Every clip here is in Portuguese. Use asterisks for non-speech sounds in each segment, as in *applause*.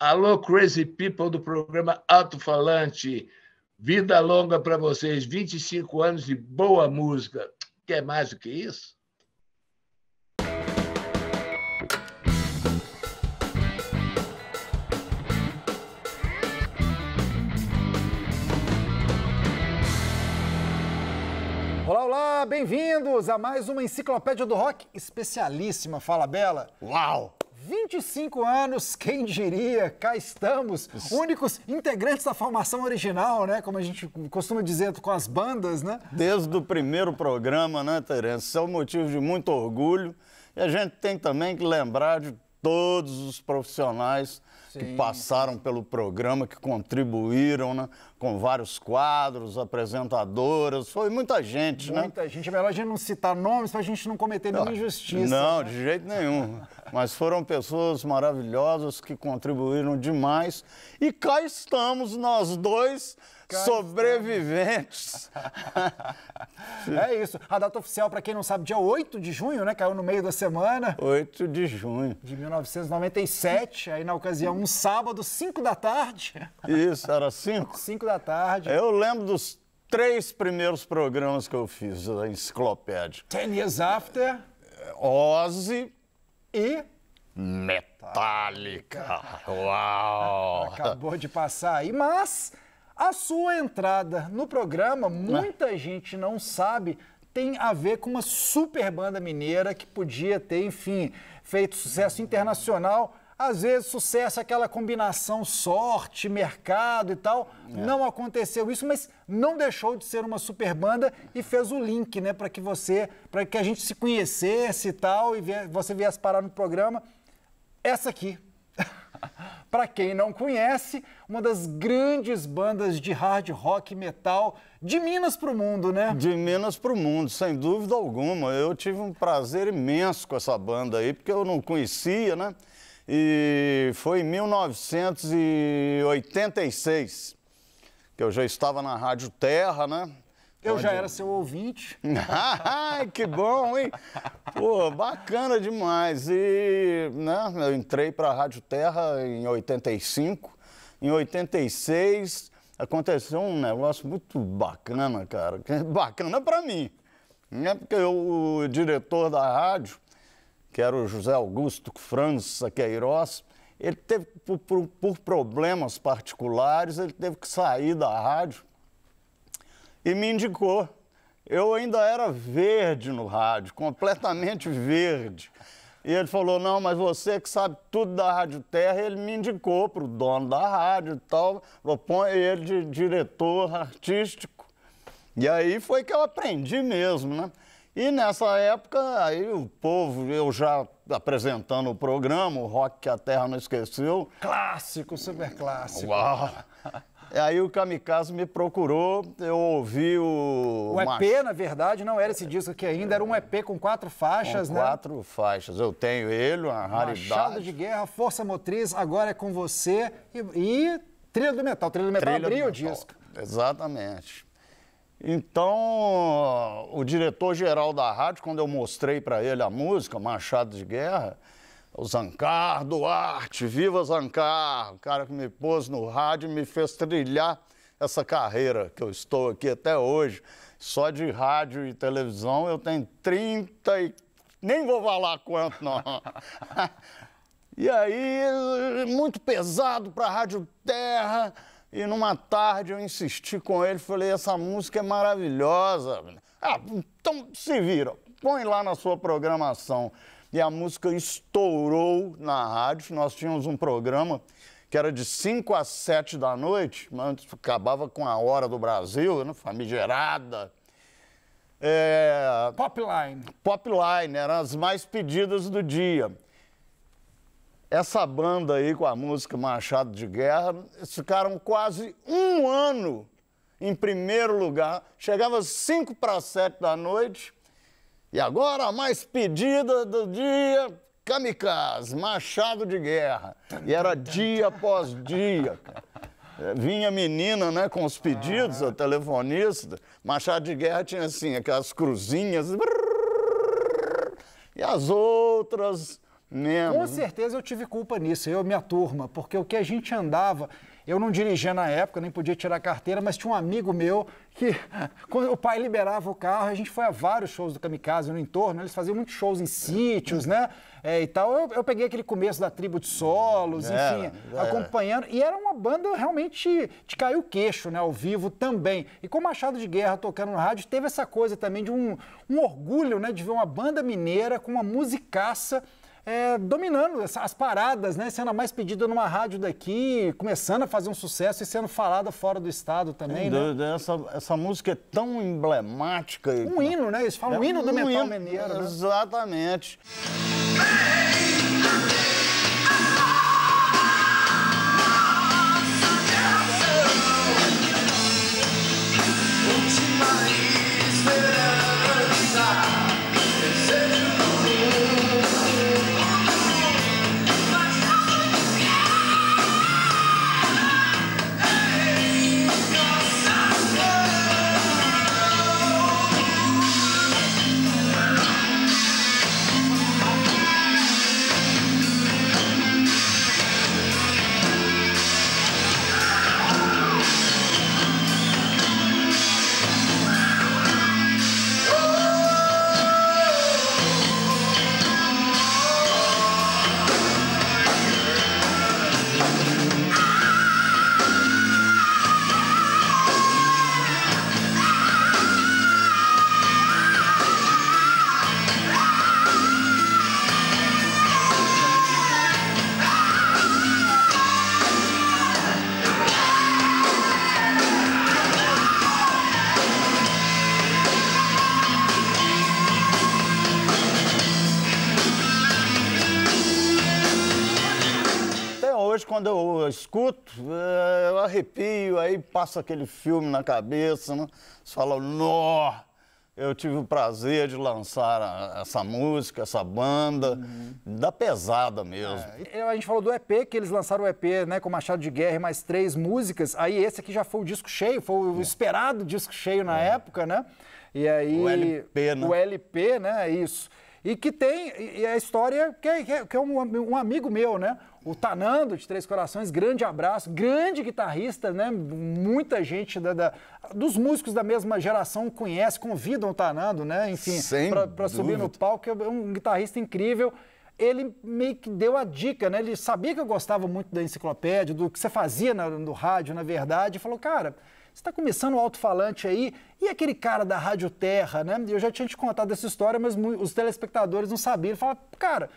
Alô, crazy people do programa Alto Falante. Vida longa para vocês, 25 anos de boa música. Quer mais do que isso? Olá, olá, bem-vindos a mais uma Enciclopédia do Rock especialíssima, fala Bela. Uau! 25 anos, quem diria? Cá estamos, Isso. únicos integrantes da formação original, né? Como a gente costuma dizer com as bandas, né? Desde o primeiro programa, né, Terence? Isso é um motivo de muito orgulho. E a gente tem também que lembrar de todos os profissionais Sim. que passaram pelo programa, que contribuíram, né? com vários quadros, apresentadoras, foi muita gente, muita né? Muita gente. É melhor a gente não citar nomes para a gente não cometer nenhuma ah, injustiça. Não, né? de jeito nenhum. *laughs* Mas foram pessoas maravilhosas que contribuíram demais. E cá estamos nós dois sobreviventes. *laughs* é isso. A data oficial, para quem não sabe, dia 8 de junho, né? Caiu no meio da semana. 8 de junho. De 1997, aí na ocasião, um sábado, 5 da tarde. Isso, era 5? 5 *laughs* da tarde. Eu lembro dos três primeiros programas que eu fiz da enciclopédia. Ten Years After. Ozzy. E? Metallica. *laughs* Uau! Acabou de passar aí, mas a sua entrada no programa, muita é. gente não sabe, tem a ver com uma super banda mineira que podia ter, enfim, feito sucesso internacional às vezes, sucesso é aquela combinação sorte, mercado e tal. É. Não aconteceu isso, mas não deixou de ser uma super banda e fez o link, né, para que você, para que a gente se conhecesse e tal, e você viesse parar no programa. Essa aqui. *laughs* Para quem não conhece, uma das grandes bandas de hard rock metal de Minas para o mundo, né? De Minas para o mundo, sem dúvida alguma. Eu tive um prazer imenso com essa banda aí, porque eu não conhecia, né? e foi em 1986 que eu já estava na Rádio Terra, né? Eu Onde... já era seu ouvinte. *laughs* Ai, que bom, hein? Pô, bacana demais. E, né, eu entrei para a Rádio Terra em 85. Em 86 aconteceu um negócio muito bacana, cara. É bacana para mim. Né? Porque eu, o diretor da rádio que era o José Augusto França Queiroz, ele teve, por, por, por problemas particulares, ele teve que sair da rádio e me indicou. Eu ainda era verde no rádio, completamente verde. E ele falou: Não, mas você que sabe tudo da Rádio Terra, ele me indicou para o dono da rádio e tal, põe ele de diretor artístico. E aí foi que eu aprendi mesmo, né? E nessa época, aí o povo, eu já apresentando o programa, o Rock que a Terra não esqueceu. Clássico, super clássico. Uau! Aí o Kamikaze me procurou, eu ouvi o. O EP, Mach... na verdade, não era esse disco aqui ainda, era um EP com quatro faixas, com né? Quatro faixas. Eu tenho ele, uma raridade. Machado de Guerra, Força Motriz, agora é com você e, e Trilha do Metal. Trilha do Metal Trilha abriu o disco. Exatamente. Então, o diretor-geral da rádio, quando eu mostrei para ele a música, Machado de Guerra, o Zancar Duarte, viva Zancar, o cara que me pôs no rádio e me fez trilhar essa carreira que eu estou aqui até hoje. Só de rádio e televisão eu tenho 30 e... Nem vou falar quanto, não. *laughs* e aí, muito pesado para a Rádio Terra, e numa tarde eu insisti com ele, falei, essa música é maravilhosa. Ah, então se vira, põe lá na sua programação. E a música estourou na rádio. Nós tínhamos um programa que era de 5 às 7 da noite, mas acabava com a hora do Brasil, né? famigerada. É... Popline. Popline, eram as mais pedidas do dia. Essa banda aí com a música Machado de Guerra, eles ficaram quase um ano em primeiro lugar. Chegava às 5 para 7 da noite. E agora a mais pedida do dia, Kamikaze, Machado de Guerra. E era dia após dia. É, vinha menina, né, com os pedidos, a telefonista. Machado de Guerra tinha, assim, aquelas cruzinhas. E as outras mesmo. Com né? certeza eu tive culpa nisso, eu e minha turma, porque o que a gente andava, eu não dirigia na época, nem podia tirar carteira, mas tinha um amigo meu que, *laughs* quando o pai liberava o carro, a gente foi a vários shows do Kamikaze no entorno, eles faziam muitos shows em sítios, né? É, e tal. Eu, eu, peguei aquele começo da tribo de solos, é, enfim, é. acompanhando. E era uma banda realmente de cair o queixo, né? Ao vivo também. E com Machado de Guerra tocando no rádio, teve essa coisa também de um, um orgulho, né? De ver uma banda mineira com uma musicaça é, dominando as paradas, né? Sendo a mais pedida numa rádio daqui, começando a fazer um sucesso e sendo falada fora do estado também, né? né? Essa, essa música é tão emblemática. Um hino, né? Eles falam é um hino do um metal hino, mineiro. Né? Exatamente. Hey! quando eu escuto, eh, eu arrepio, aí passa aquele filme na cabeça, né? Você fala, nó! Eu tive o prazer de lançar essa música, essa banda, uhum. da pesada mesmo. É, a gente falou do EP, que eles lançaram o EP né, com Machado de Guerra e mais três músicas. Aí esse aqui já foi o disco cheio, foi o é. esperado disco cheio na é. época, né? E aí. O LP, né? O LP, né? Isso. E que tem, e a história, que é, que é, é um, um, amigo meu, né? O Tanando, de Três Corações, grande abraço, grande guitarrista, né? Muita gente da, da dos músicos da mesma geração conhece, convidam o Tanando, né? Enfim, para subir no palco, é um guitarrista incrível ele meio que deu a dica, né? Ele sabia que eu gostava muito da enciclopédia, do que você fazia no, no rádio, na verdade, e falou, cara, você está começando o alto-falante aí, e aquele cara da Rádio Terra, né? Eu já tinha te contado essa história, mas os telespectadores não sabiam. Ele fala, cara,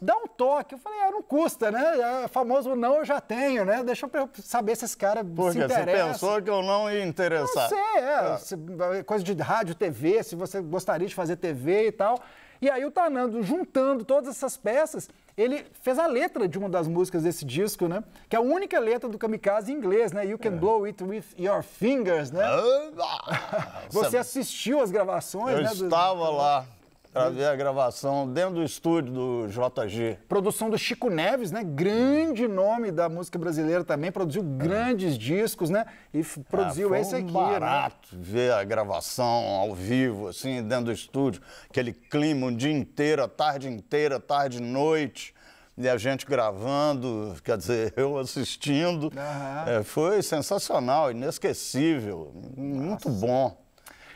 dá um toque. Eu falei, ah, não custa, né? É famoso não eu já tenho, né? Deixa eu saber se esse cara Porque se interessa. Porque você pensou que eu não ia interessar. Não sei, é, ah. é. Coisa de rádio, TV, se você gostaria de fazer TV e tal. E aí o Tanando, juntando todas essas peças, ele fez a letra de uma das músicas desse disco, né? Que é a única letra do Kamikaze em inglês, né? You can é. blow it with your fingers, né? *laughs* Você assistiu as gravações, Eu né? Eu estava do... lá para ver a gravação dentro do estúdio do JG. Produção do Chico Neves, né? Grande nome da música brasileira também, produziu é. grandes discos, né? E ah, produziu ah, esse aqui. Né? Barato né? ver a gravação ao vivo, assim, dentro do estúdio, aquele clima o dia inteiro, a tarde inteira, tarde e noite e a gente gravando, quer dizer, *laughs* eu assistindo. É, foi sensacional, inesquecível, Nossa. muito bom.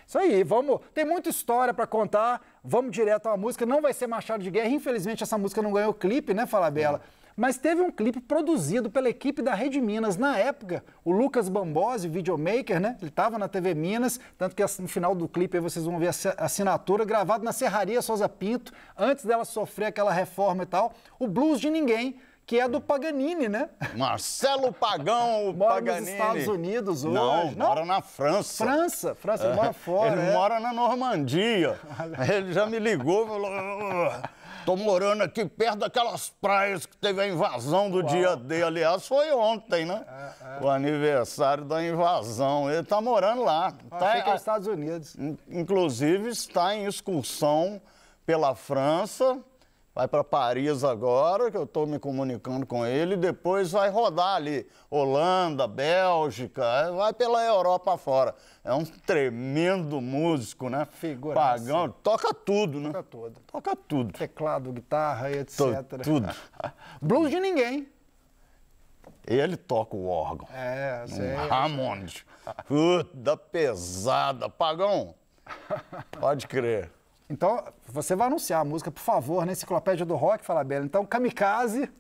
Isso aí, vamos. Tem muita história para contar. Vamos direto à música. Não vai ser Machado de Guerra. Infelizmente, essa música não ganhou clipe, né, Falar É. Mas teve um clipe produzido pela equipe da Rede Minas. Na época, o Lucas Bambosi, videomaker, né? Ele estava na TV Minas. Tanto que assim, no final do clipe vocês vão ver a assinatura, gravado na Serraria Souza Pinto, antes dela sofrer aquela reforma e tal. O Blues de Ninguém que é do Paganini, né? Marcelo Pagão, o mora Paganini. Mora nos Estados Unidos hoje. Não, não, mora na França. França, França, ele mora é, fora. Ele é. mora na Normandia. ele já me ligou e falou... Tô morando aqui perto daquelas praias que teve a invasão do Uau. dia D. Aliás, foi ontem, né? É, é. O aniversário da invasão. Ele tá morando lá. Ah, tá, é, Estados Unidos. Inclusive, está em excursão pela França vai para Paris agora, que eu estou me comunicando com ele, e depois vai rodar ali Holanda, Bélgica, é, vai pela Europa fora. É um tremendo músico, né? Figura. Pagão, toca tudo, né? Toca tudo. Toca tudo. Teclado, guitarra etc. tudo. *laughs* Blues de ninguém. Ele toca o órgão. É, sim. sei. Puta pesada. Pagão, *laughs* pode crer. Então, você vai anunciar a música, por favor, na enciclopédia do rock, fala Bela. Então, Kamikaze.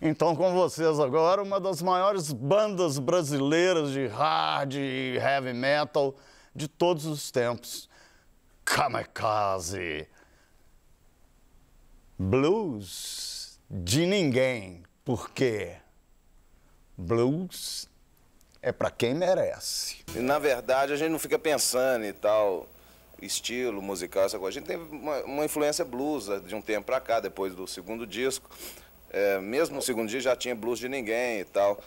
Então, com vocês agora, uma das maiores bandas brasileiras de hard e heavy metal de todos os tempos. Kamikaze. Blues de ninguém, porque blues é para quem merece. E, na verdade, a gente não fica pensando e tal estilo musical, essa coisa. A gente teve uma, uma influência blues né, de um tempo para cá, depois do segundo disco. É, mesmo no segundo dia já tinha blues de ninguém e tal.